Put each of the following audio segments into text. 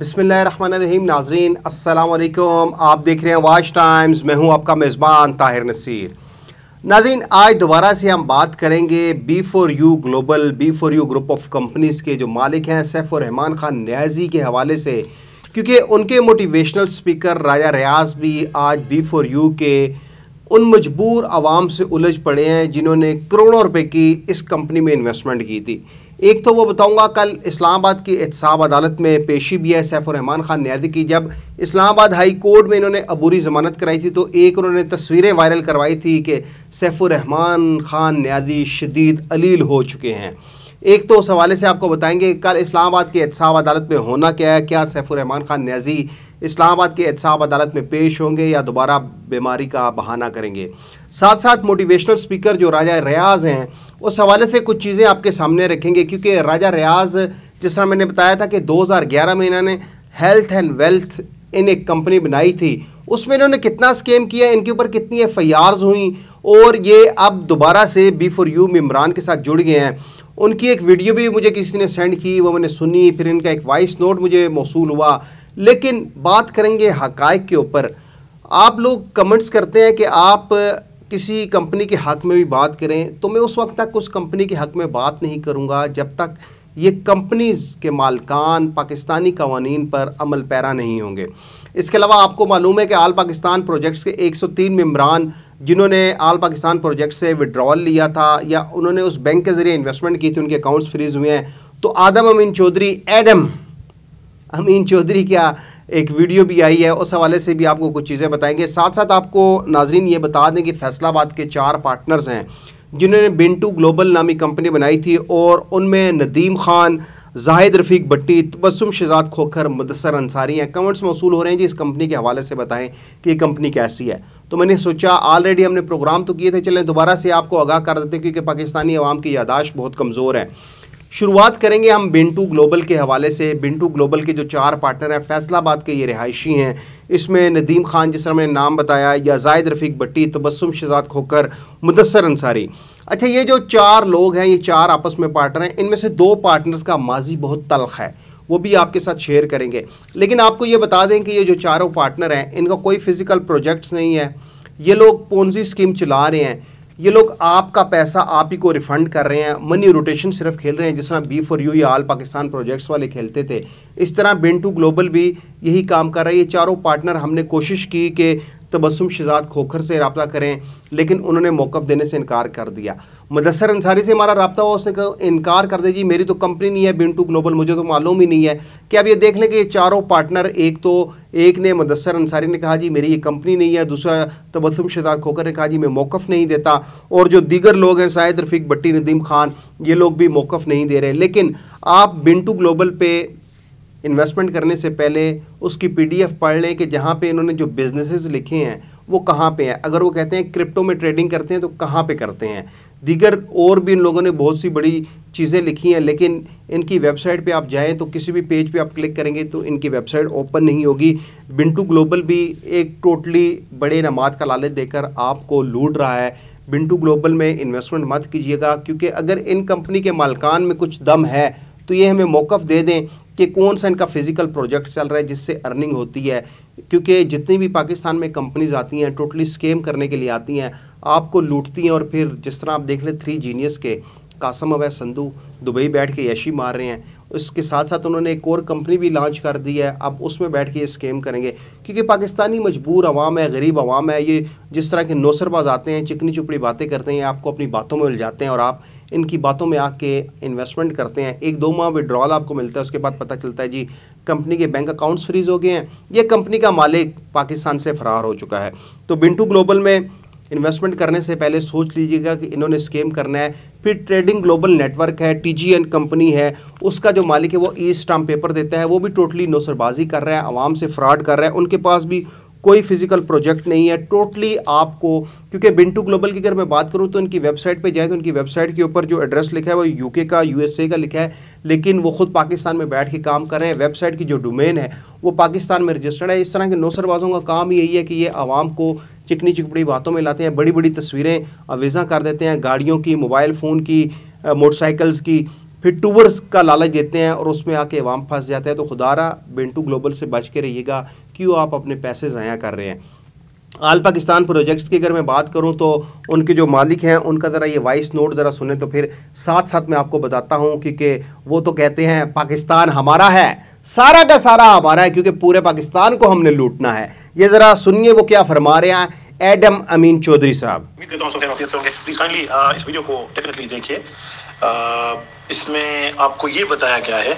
बिसमीम नाजरीन असलकुम आप देख रहे हैं वाच टाइम्स मैं हूं आपका मेज़बान ताहिर नसीर नाजीन आज दोबारा से हम बात करेंगे B four U global B four U group of companies के जो मालिक हैं सैफ और रहमान ख़ान न्याजी के हवाले से क्योंकि उनके मोटिवेशनल स्पीकर राजा रियाज भी आज बी फोर यू के उन मजबूर आवाम से उलझ पड़े हैं जिन्होंने करोड़ों रुपए की इस कंपनी में इन्वेस्टमेंट की थी एक तो वो बताऊंगा कल इस्लामाबाद की एहतसाब अदालत में पेशी भी है सैफुररहमान खान न्याजी की जब इस्लामाबाद हाई कोर्ट में इन्होंने अबूरी ज़मानत कराई थी तो एक उन्होंने तस्वीरें वायरल करवाई थी कि सैफुररहमान खान न्याजी शदीद अलील हो चुके हैं एक तो उस हवाले से आपको बताएंगे कल इस्लामाबाद की एहतसाब अदालत में होना क्या है क्या सैफुररहमान खान न्याजी इस्लामाबाद के एहतसाब अदालत में पेश होंगे या दोबारा बीमारी का बहाना करेंगे साथ साथ मोटिवेशनल स्पीकर जो राजा रियाज हैं उस हवाले से कुछ चीज़ें आपके सामने रखेंगे क्योंकि राजा रियाज जिस तरह मैंने बताया था कि 2011 में इन्होंने हेल्थ एंड वेल्थ इन एक कंपनी बनाई थी उसमें इन्होंने कितना स्कैम किया इनके ऊपर कितनी एफ हुई और ये अब दोबारा से बी फॉर यू इमरान के साथ जुड़ गए हैं उनकी एक वीडियो भी मुझे किसी ने सेंड की वो मैंने सुनी फिर इनका एक वॉइस नोट मुझे मौसू हुआ लेकिन बात करेंगे हकाइक के ऊपर आप लोग कमेंट्स करते हैं कि आप किसी कंपनी के हक में भी बात करें तो मैं उस वक्त तक उस कंपनी के हक में बात नहीं करूँगा जब तक ये कंपनीज़ के मालकान पाकिस्तानी कवानीन पर अमल पैरा नहीं होंगे इसके अलावा आपको मालूम है कि आल पाकिस्तान प्रोजेक्ट्स के 103 मेम्बरान जिन्होंने आल पाकिस्तान प्रोजेक्ट से विड्रॉल लिया था या उन्होंने उस बैंक के ज़रिए इन्वेस्टमेंट की थी उनके अकाउंट्स फ्रीज हुए हैं तो आदम अमीन चौधरी एडम अमीन चौधरी क्या एक वीडियो भी आई है उस हवाले से भी आपको कुछ चीज़ें बताएंगे साथ साथ आपको नाजरीन ये बता दें कि फैसलाबाद के चार पार्टनर्स हैं जिन्होंने बिंटू ग्लोबल नामी कंपनी बनाई थी और उनमें नदीम खान जाहिद रफ़ीक भट्टी तबसम शहजाद खोखर मुदसर अंसारी हैं कमेंट्स मौसू हो रहे हैं जी इस कंपनी के हवाले से बताएं कि ये कंपनी कैसी है तो मैंने सोचा ऑलरेडी हमने प्रोग्राम तो किए थे चलें दोबारा से आपको आगाह कर देते हैं क्योंकि पाकिस्तानी आवाम की यादाश्त बहुत कमज़ोर है शुरुआत करेंगे हम बिंटू ग्लोबल के हवाले से बिंटू ग्लोबल के जो चार पार्टनर हैं फैसलाबाद के ये रिहायशी हैं इसमें नदीम खान जिस हमने नाम बताया या जायद रफ़ीक भट्टी तबसुम शहजाद खोकर मुदसर अंसारी अच्छा ये जो चार लोग हैं ये चार आपस में पार्टनर हैं इनमें से दो पार्टनर्स का माजी बहुत तलख है वो भी आपके साथ शेयर करेंगे लेकिन आपको ये बता दें कि ये जो चारों पार्टनर हैं इनका कोई फिज़िकल प्रोजेक्ट्स नहीं है ये लोग पोन्जी स्कीम चला रहे हैं ये लोग आपका पैसा आप ही को रिफंड कर रहे हैं मनी रोटेशन सिर्फ खेल रहे हैं जिस तरह बी फॉर यू या आल पाकिस्तान प्रोजेक्ट्स वाले खेलते थे इस तरह बिन टू ग्लोबल भी यही काम कर रहा है ये चारों पार्टनर हमने कोशिश की कि तबसम शिजात खोखर से रबता करें लेकिन उन्होंने मौक़ देने से इनकार कर दिया मुदसर अंसारी से हमारा रबता हुआ उसने इनकार कर दे जी मेरी तो कंपनी नहीं है टू ग्लोबल मुझे तो मालूम ही नहीं है कि अब ये देख लें कि ये चारों पार्टनर एक तो एक ने मुदसर अंसारी ने कहा जी मेरी ये कंपनी नहीं है दूसरा तबसम शिजात खोखर ने कहा जी मैं मौक़ नहीं देता और जो दीगर लोग हैं शायद रफीक बट्टी नदीम खान ये लोग भी मौक़ नहीं दे रहे लेकिन आप टू ग्लोबल पर इन्वेस्टमेंट करने से पहले उसकी पीडीएफ पढ़ लें कि जहाँ पे इन्होंने जो बिजनेसेस लिखे हैं वो कहाँ पे हैं अगर वो कहते हैं क्रिप्टो में ट्रेडिंग करते हैं तो कहाँ पे करते हैं दीगर और भी इन लोगों ने बहुत सी बड़ी चीज़ें लिखी हैं लेकिन इनकी वेबसाइट पे आप जाएं तो किसी भी पेज पे आप क्लिक करेंगे तो इनकी वेबसाइट ओपन नहीं होगी बिंटू ग्लोबल भी एक टोटली बड़े नमाद का लालच देकर आपको लूट रहा है बिंटू ग्लोबल में इन्वेस्टमेंट मत कीजिएगा क्योंकि अगर इन कंपनी के मालकान में कुछ दम है तो ये हमें मौक़ दे दें कि कौन सा इनका फिजिकल प्रोजेक्ट चल रहा है जिससे अर्निंग होती है क्योंकि जितनी भी पाकिस्तान में कंपनीज आती हैं टोटली स्केम करने के लिए आती हैं आपको लूटती हैं और फिर जिस तरह आप देख लें थ्री जीनियस के कासम अवै संधु दुबई बैठ के यशी मार रहे हैं उसके साथ साथ उन्होंने एक और कंपनी भी लॉन्च कर दी है अब उसमें बैठ के ये स्केम करेंगे क्योंकि पाकिस्तानी मजबूर आवाम है गरीब आवाम है ये जिस तरह के नौसरबाज आते हैं चिकनी चुपड़ी बातें करते हैं आपको अपनी बातों में उलझाते हैं और आप इनकी बातों में आके इन्वेस्टमेंट करते हैं एक दो माह विड्रॉल आपको मिलता है उसके बाद पता चलता है जी कंपनी के बैंक अकाउंट्स फ्रीज हो गए हैं या कंपनी का मालिक पाकिस्तान से फरार हो चुका है तो बिंटू ग्लोबल में इन्वेस्टमेंट करने से पहले सोच लीजिएगा कि इन्होंने स्केम करना है फिर ट्रेडिंग ग्लोबल नेटवर्क है टी कंपनी है उसका जो मालिक है वो ई स्टाम्प पेपर देता है वो भी टोटली नोसरबाजी कर रहा है आवाम से फ्रॉड कर रहा है उनके पास भी कोई फिजिकल प्रोजेक्ट नहीं है टोटली आपको क्योंकि बिंटू ग्लोबल की अगर मैं बात करूं तो इनकी वेबसाइट पे जाए तो इनकी वेबसाइट के ऊपर जो एड्रेस लिखा है वो यूके का यूएसए का लिखा है लेकिन वो खुद पाकिस्तान में बैठ के काम कर रहे हैं वेबसाइट की जो डोमेन है वो पाकिस्तान में रजिस्टर्ड है इस तरह के नौसरबाजों का काम यही है कि ये आवाम को चिकनी चिकपड़ी बातों में लाते हैं बड़ी बड़ी तस्वीरें अवेजा कर देते हैं गाड़ियों की मोबाइल फ़ोन की मोटरसाइकिल्स की फिर टूवर्स का लालच देते हैं और उसमें आके अवाम फंस जाते हैं तो खुदारा बेंटू ग्लोबल से बच के रहिएगा क्यों आप अपने पैसे ज़ाया कर रहे हैं आल पाकिस्तान प्रोजेक्ट्स की अगर मैं बात करूं तो उनके जो मालिक हैं उनका ज़रा ये वॉइस नोट ज़रा सुने तो फिर साथ साथ मैं आपको बताता हूं क्योंकि वो तो कहते हैं पाकिस्तान हमारा है सारा का सारा हमारा है क्योंकि पूरे पाकिस्तान को हमने लूटना है ये ज़रा सुनिए वो क्या फरमा रहे हैं एडम अमीन चौधरी साहब उम्मीद करता हूँ प्लीज़ काइंडली इस वीडियो को डेफिनेटली देखिए uh, इसमें आपको ये बताया गया है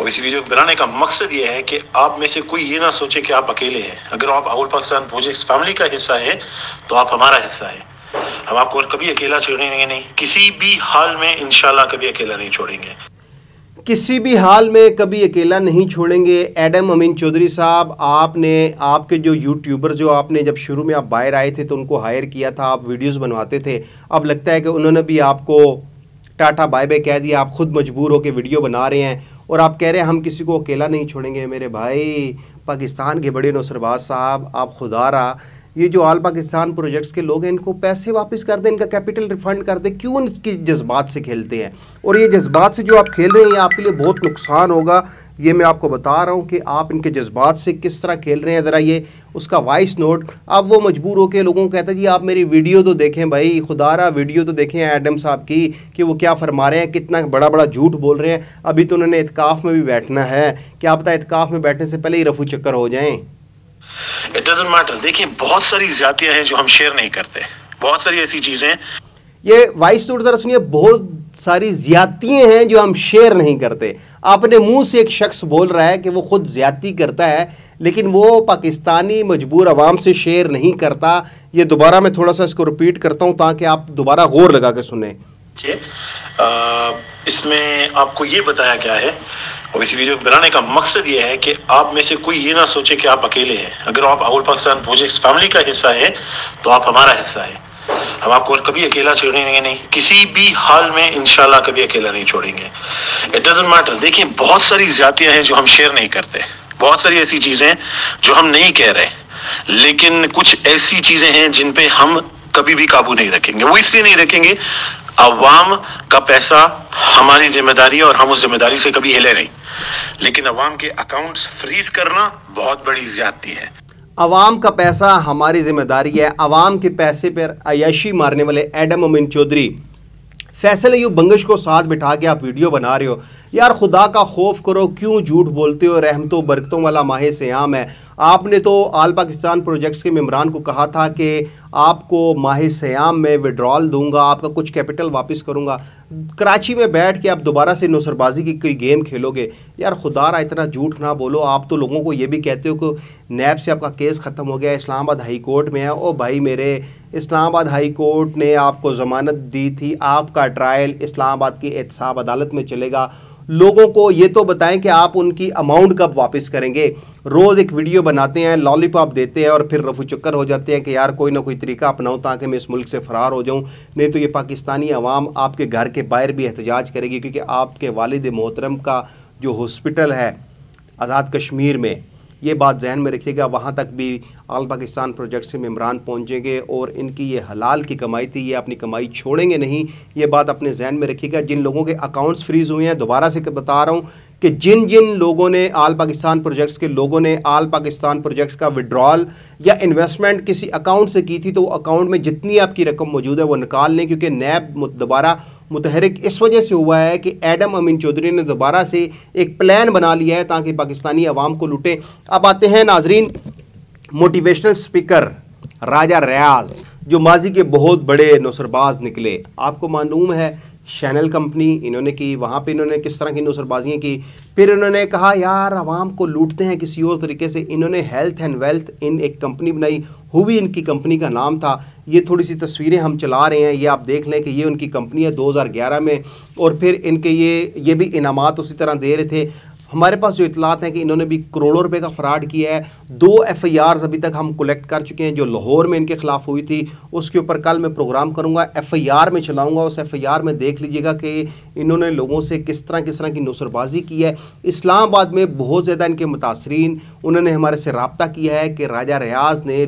और इस वीडियो को बनाने का मकसद ये है कि आप में से कोई ये ना सोचे कि आप अकेले हैं अगर आप आउल पाकिस्तान प्रोजेक्ट फैमिली का हिस्सा है तो आप हमारा हिस्सा है हम आपको कभी अकेला छोड़ेंगे नहीं किसी भी हाल में इनशाला कभी अकेला नहीं छोड़ेंगे किसी भी हाल में कभी अकेला नहीं छोड़ेंगे एडम अमीन चौधरी साहब आपने आपके जो यूट्यूबर जो आपने जब शुरू में आप बाहर आए थे तो उनको हायर किया था आप वीडियोस बनवाते थे अब लगता है कि उन्होंने भी आपको टाटा बाय बाय कह दिया आप खुद मजबूर होकर वीडियो बना रहे हैं और आप कह रहे हैं हम किसी को अकेला नहीं छोड़ेंगे मेरे भाई पाकिस्तान के बड़े नौसरबाज साहब आप खुदा रहा ये जो आल पाकिस्तान प्रोजेक्ट्स के लोग हैं इनको पैसे वापस कर दें इनका कैपिटल रिफंड कर दें क्यों इनके जज्बात से खेलते हैं और ये जज्बात से जो आप खेल रहे हैं ये आपके लिए बहुत नुकसान होगा ये मैं आपको बता रहा हूँ कि आप इनके जज्बात से किस तरह खेल रहे हैं ज़रा ये उसका वॉइस नोट अब वो मजबूर होकर लोगों को कहता है जी आप मेरी वीडियो तो देखें भाई खुदारा वीडियो तो देखें एडम साहब की कि वो क्या फरमा रहे हैं कितना बड़ा बड़ा झूठ बोल रहे हैं अभी तो उन्होंने इतकाफ़ में भी बैठना है क्या पता इतकाफ़ में बैठने से पहले ही रफू चक्कर हो जाएँ इट डजेंट मैटर देखिए बहुत सारी जातियाँ हैं जो हम शेयर नहीं करते बहुत सारी ऐसी चीज़ें ये वाइस तो ज़रा सुनिए बहुत सारी ज्यादतियाँ हैं जो हम शेयर नहीं करते अपने मुंह से एक शख्स बोल रहा है कि वो खुद ज्यादती करता है लेकिन वो पाकिस्तानी मजबूर आवाम से शेयर नहीं करता ये दोबारा मैं थोड़ा सा इसको रिपीट करता हूँ ताकि आप दोबारा गौर लगा के सुने इसमें आपको ये बताया गया है और इस वीडियो बनाने का मकसद ये है कि आप में से कोई ये ना सोचे कि आप अकेले हैं अगर आप आउट पाकिस्तान प्रोजेक्ट फैमिली का हिस्सा है तो आप हमारा हिस्सा है हम आपको और कभी अकेला छोड़ेंगे नहीं किसी भी हाल में इंशाल्लाह कभी अकेला नहीं छोड़ेंगे इट डजेंट मैटर देखिए बहुत सारी जातियां हैं जो हम शेयर नहीं करते बहुत सारी ऐसी चीजें जो हम नहीं कह रहे लेकिन कुछ ऐसी चीजें हैं जिन पे हम कभी भी काबू नहीं रखेंगे वो इसलिए नहीं रखेंगे अवाम का पैसा हमारी जिम्मेदारी है और हम उस जिम्मेदारी से कभी हिले नहीं लेकिन अवाम के अकाउंट्स फ्रीज करना बहुत बड़ी ज्यादती है आवाम का पैसा हमारी जिम्मेदारी है आवाम के पैसे पर अयाशी मारने वाले एडम अमीन चौधरी फैसल यूँ बंगश को साथ बिठा के आप वीडियो बना रहे हो यार खुदा का खौफ करो क्यों झूठ बोलते हो रहमतों बरकतों वाला माह सयाम है आपने तो आल पाकिस्तान प्रोजेक्ट्स के ममरान को कहा था कि आपको माह सयाम में विड्रॉल दूंगा आपका कुछ कैपिटल वापस करूंगा कराची में बैठ के आप दोबारा से नौसरबाजी की कोई गेम खेलोगे यार खुदा रहा इतना झूठ ना बोलो आप तो लोगों को ये भी कहते हो कि नैब से आपका केस ख़त्म हो गया इस्लामाबाद हाई कोर्ट में है ओ भाई मेरे इस्लामाबाद हाई कोर्ट ने आपको ज़मानत दी थी आपका ट्रायल इस्लामाबाद की एहतसाब अदालत में चलेगा लोगों को ये तो बताएं कि आप उनकी अमाउंट कब वापस करेंगे रोज़ एक वीडियो बनाते हैं लॉलीपॉप देते हैं और फिर रफू चक्कर हो जाते हैं कि यार कोई ना कोई तरीका अपनाऊँ ताकि मैं इस मुल्क से फ़रार हो जाऊं नहीं तो ये पाकिस्तानी आवाम आपके घर के बाहर भी एहतजाज करेगी क्योंकि आपके वालद मोहतरम का जो हॉस्पिटल है आज़ाद कश्मीर में ये बात जहन में रखिएगा वहाँ तक भी आल पाकिस्तान प्रोजेक्ट से ममरान पहुँचेंगे और इनकी ये हलाल की कमाई थी ये अपनी कमाई छोड़ेंगे नहीं ये बात अपने जहन में रखिएगा जिन लोगों के अकाउंट्स फ्रीज़ हुए हैं दोबारा से बता रहा हूँ कि जिन जिन लोगों ने आल पाकिस्तान प्रोजेक्ट्स के लोगों ने आल पाकिस्तान प्रोजेक्ट्स का विड्रॉल या इन्वेस्टमेंट किसी अकाउंट से की थी तो अकाउंट में जितनी आपकी रकम मौजूद है वो निकाल लें क्योंकि नैब दोबारा मुतहरक इस वजह से हुआ है कि एडम अमीन चौधरी ने दोबारा से एक प्लान बना लिया है ताकि पाकिस्तानी आवाम को लुटें अब आते हैं नाजरीन मोटिवेशनल स्पीकर राजा रियाज जो माजी के बहुत बड़े नौसरबाज निकले आपको मालूम है शैनल कंपनी इन्होंने की वहाँ पे इन्होंने किस तरह की नौसरबाजियाँ की फिर इन्होंने कहा यार आवाम को लूटते हैं किसी और तरीके से इन्होंने हेल्थ एंड वेल्थ इन एक कंपनी बनाई हुई इनकी कंपनी का नाम था ये थोड़ी सी तस्वीरें हम चला रहे हैं ये आप देख लें कि ये उनकी कंपनी है 2011 में और फिर इनके ये ये भी इनामत उसी तरह दे रहे थे हमारे पास जो इतलात हैं कि इन्होंने भी करोड़ों रुपए का फ्रॉड किया है दो एफ अभी तक हम कलेक्ट कर चुके हैं जो लाहौर में इनके खिलाफ हुई थी उसके ऊपर कल मैं प्रोग्राम करूँगा एफ में चलाऊँगा उस एफ में देख लीजिएगा कि इन्होंने लोगों से किस तरह किस तरह की नसरबाजी की है इस्लामाबाद में बहुत ज़्यादा इनके मुतासरीन उन्होंने हमारे से रबता किया है कि राजा रियाज ने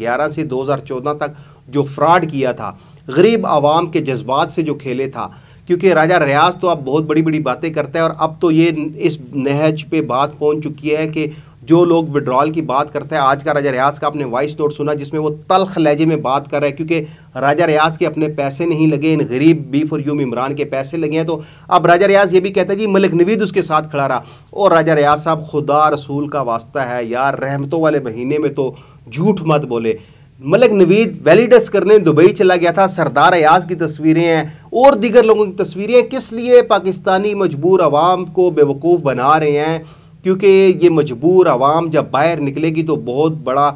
ग्यारह से चौदह तक जो फ्रॉड किया था गरीब आवाम के जज्बात से जो खेले था क्योंकि राजा रियाज तो अब बहुत बड़ी बड़ी बातें करता है और अब तो ये इस नहज पे बात पहुंच चुकी है कि जो लोग विड्रॉल की बात करते हैं आज का राजा रियाज का आपने वॉइस नोट सुना जिसमें वो तलख लहजे में बात कर रहे हैं क्योंकि राजा रियाज के अपने पैसे नहीं लगे इन गरीब बी फॉर यूम इमरान के पैसे लगे हैं तो अब राजा रियाज ये भी कहता है कि मलिक नवीद उसके साथ खड़ा रहा और राजा रियाज साहब खुदा रसूल का वास्ता है यार रहमतों वाले महीने में तो झूठ मत बोले मलिक नवीद वैलिडस करने दुबई चला गया था सरदार अयाज की तस्वीरें हैं और दीगर लोगों की तस्वीरें हैं किस लिए पाकिस्तानी मजबूर आवाम को बेवकूफ़ बना रहे हैं क्योंकि ये मजबूर आवाम जब बाहर निकलेगी तो बहुत बड़ा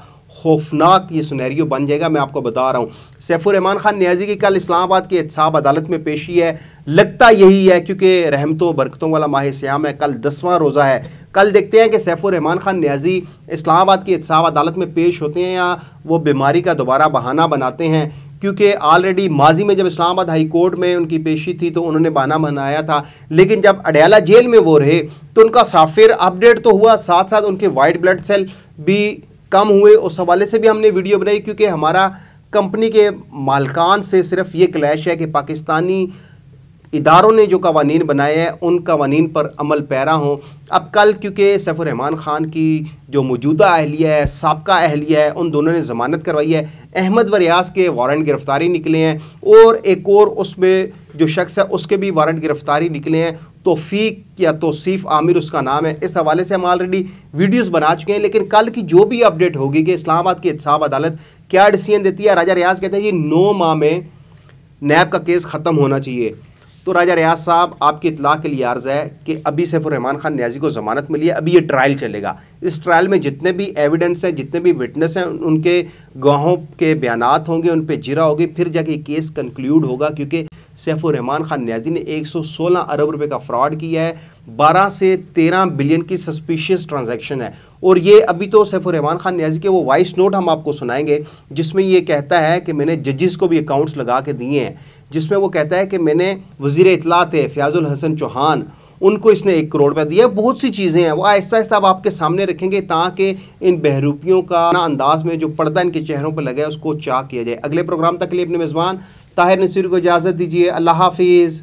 खौफनाक ये सुनहरियो बन जाएगा मैं आपको बता रहा हूँ सैफुररहमान खान न्याजी की कल इस्लामाबाद की एहसाब अदालत में पेशी है लगता यही है क्योंकि रहमतों बरकतों वाला माह स्याम है कल दसवां रोज़ा है कल देखते हैं कि सैफुररहमान खान न्याजी इस्लामाबाद की एहसाब अदालत में पेश होते हैं या वो बीमारी का दोबारा बहाना बनाते हैं क्योंकि ऑलरेडी माजी में जब इस्लामाबाद हाई कोर्ट में उनकी पेशी थी तो उन्होंने बहाना बनाया था लेकिन जब अडयाला जेल में वो रहे तो उनका साफिर अपडेट तो हुआ साथ साथ उनके वाइट ब्लड सेल भी कम हुए उस हवाले से भी हमने वीडियो बनाई क्योंकि हमारा कंपनी के मालकान से सिर्फ ये क्लैश है कि पाकिस्तानी इदारों ने जो कवानीन बनाए हैं उन कवानीन पर अमल पैरा हों अब कल क्योंकि सैफुर रहमान ख़ान की जो मौजूदा अहलिया है सबका अहलिया है उन दोनों ने ज़मानत करवाई है अहमद व रियाज के वारंट गिरफ़्तारी निकले हैं और एक और उसमें जो शख्स है उसके भी वारंट गिरफ़्तारी निकले हैं तोफ़ीक या तोसीफ़ आमिर उसका नाम है इस हवाले से हम ऑलरेडी वीडियोस बना चुके हैं लेकिन कल की जो भी अपडेट होगी कि इस्लामाबाद की इतसाब अदालत क्या डिसीजन देती है राजा रियाज कहते हैं कि नौ माह में नैब का केस ख़त्म होना चाहिए तो राजा रियाज साहब आपकी इतला के लिए अर्ज़ है कि अभी सैफुररहमान खान न्याजी को ज़मानत मिली है अभी ये ट्रायल चलेगा इस ट्रायल में जितने भी एविडेंस हैं जितने भी विटनेस हैं उनके गवाहों के बयान होंगे उन पर जिरा होगी फिर जाके केस कंक्लूड होगा क्योंकि सैफुररहमान खान न्याजी ने 116 अरब रुपए का फ्रॉड किया है 12 से 13 बिलियन की सस्पिशियस ट्रांजैक्शन है और ये अभी तो सैफुररहमान खान न्याजी के वो वॉइस नोट हम आपको सुनाएंगे जिसमें ये कहता है कि मैंने जजेस को भी अकाउंट्स लगा के दिए हैं जिसमें वो कहता है कि मैंने वजीर इतला थे फयाजुल हसन चौहान उनको इसने एक करोड़ रुपया दिया बहुत सी चीज़ें हैं वो आहिस्ता आहिस्ता आप आपके सामने रखेंगे ताकि इन बहरूपियों का अंदाज में जो पर्दा इनके चेहरों पर लगा है उसको चाक किया जाए अगले प्रोग्राम तक के लिए अपने मेज़बान ताहिर नसीर को इजाज़त दीजिए अल्लाह हाफिज़